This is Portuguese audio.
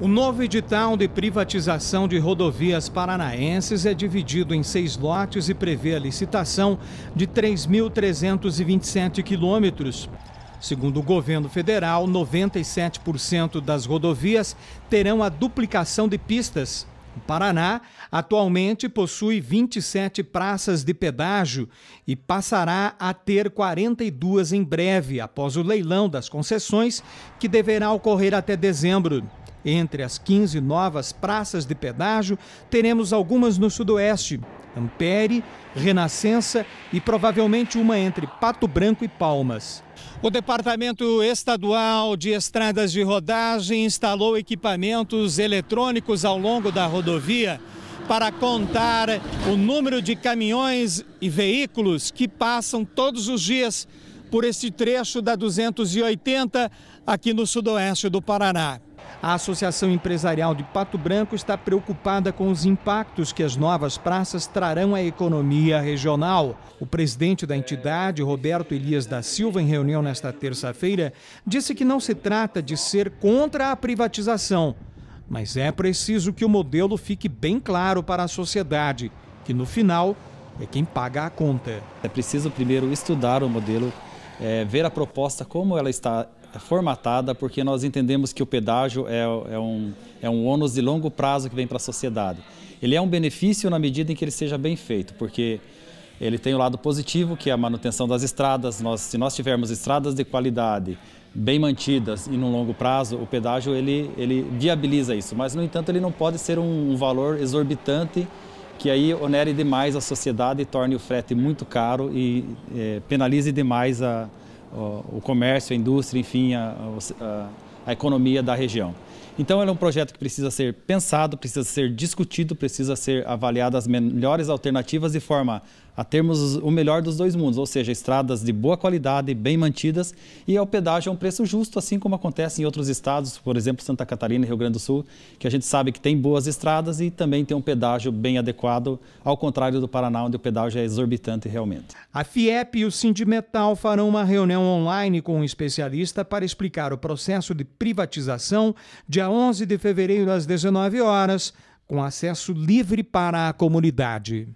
O novo edital de privatização de rodovias paranaenses é dividido em seis lotes e prevê a licitação de 3.327 quilômetros. Segundo o governo federal, 97% das rodovias terão a duplicação de pistas. O Paraná atualmente possui 27 praças de pedágio e passará a ter 42 em breve, após o leilão das concessões, que deverá ocorrer até dezembro. Entre as 15 novas praças de pedágio, teremos algumas no Sudoeste, Ampere, Renascença e provavelmente uma entre Pato Branco e Palmas. O Departamento Estadual de Estradas de Rodagem instalou equipamentos eletrônicos ao longo da rodovia para contar o número de caminhões e veículos que passam todos os dias por este trecho da 280 aqui no sudoeste do Paraná. A Associação Empresarial de Pato Branco está preocupada com os impactos que as novas praças trarão à economia regional. O presidente da entidade, Roberto Elias da Silva, em reunião nesta terça-feira, disse que não se trata de ser contra a privatização, mas é preciso que o modelo fique bem claro para a sociedade, que no final é quem paga a conta. É preciso primeiro estudar o modelo é, ver a proposta como ela está formatada, porque nós entendemos que o pedágio é, é, um, é um ônus de longo prazo que vem para a sociedade. Ele é um benefício na medida em que ele seja bem feito, porque ele tem o lado positivo, que é a manutenção das estradas. Nós, se nós tivermos estradas de qualidade, bem mantidas e num longo prazo, o pedágio ele, ele viabiliza isso. Mas, no entanto, ele não pode ser um valor exorbitante que aí onere demais a sociedade e torne o frete muito caro e é, penalize demais a, o, o, comércio, a indústria, enfim, a, a, a economia da região. Então, ele é um projeto que precisa ser pensado, precisa ser discutido, precisa ser avaliadas as melhores alternativas de forma a termos o melhor dos dois mundos, ou seja, estradas de boa qualidade, bem mantidas e ao pedágio a um preço justo, assim como acontece em outros estados, por exemplo, Santa Catarina e Rio Grande do Sul, que a gente sabe que tem boas estradas e também tem um pedágio bem adequado, ao contrário do Paraná, onde o pedágio é exorbitante realmente. A FIEP e o Sindimetal farão uma reunião online com um especialista para explicar o processo de privatização, dia 11 de fevereiro às 19 horas, com acesso livre para a comunidade.